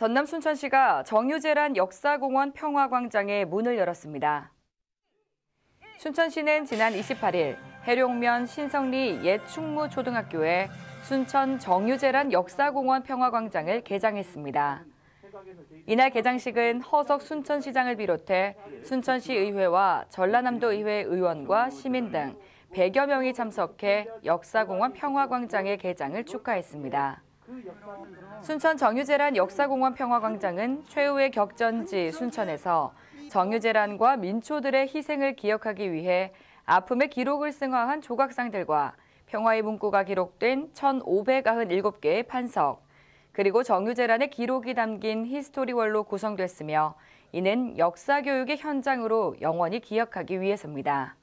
전남 순천시가 정유재란 역사공원 평화광장에 문을 열었습니다. 순천시는 지난 28일 해룡면 신성리 옛충무 초등학교에 순천 정유재란 역사공원 평화광장을 개장했습니다. 이날 개장식은 허석 순천시장을 비롯해 순천시 의회와 전라남도 의회 의원과 시민 등 100여 명이 참석해 역사공원 평화광장의 개장을 축하했습니다. 순천 정유재란 역사공원 평화광장은 최후의 격전지 순천에서 정유재란과 민초들의 희생을 기억하기 위해 아픔의 기록을 승화한 조각상들과 평화의 문구가 기록된 1,597개의 판석, 그리고 정유재란의 기록이 담긴 히스토리월로 구성됐으며 이는 역사교육의 현장으로 영원히 기억하기 위해서입니다.